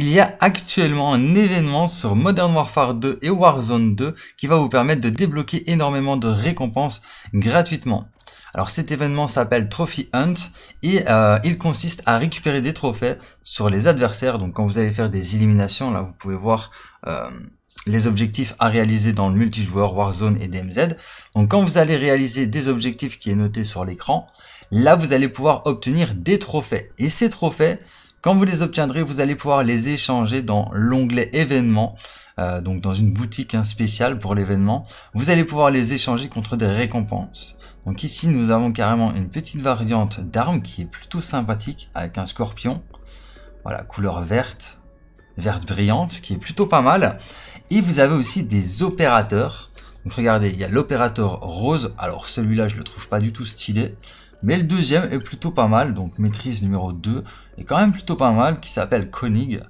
il y a actuellement un événement sur Modern Warfare 2 et Warzone 2 qui va vous permettre de débloquer énormément de récompenses gratuitement. Alors cet événement s'appelle Trophy Hunt et euh, il consiste à récupérer des trophées sur les adversaires. Donc quand vous allez faire des éliminations, là vous pouvez voir euh, les objectifs à réaliser dans le multijoueur Warzone et DMZ. Donc quand vous allez réaliser des objectifs qui est noté sur l'écran, là vous allez pouvoir obtenir des trophées. Et ces trophées, quand vous les obtiendrez, vous allez pouvoir les échanger dans l'onglet événements, euh, donc dans une boutique hein, spéciale pour l'événement. Vous allez pouvoir les échanger contre des récompenses. Donc ici, nous avons carrément une petite variante d'arme qui est plutôt sympathique avec un scorpion. Voilà, couleur verte, verte brillante, qui est plutôt pas mal. Et vous avez aussi des opérateurs. Donc regardez, il y a l'opérateur rose. Alors celui-là, je le trouve pas du tout stylé. Mais le deuxième est plutôt pas mal, donc maîtrise numéro 2 est quand même plutôt pas mal, qui s'appelle Konig ».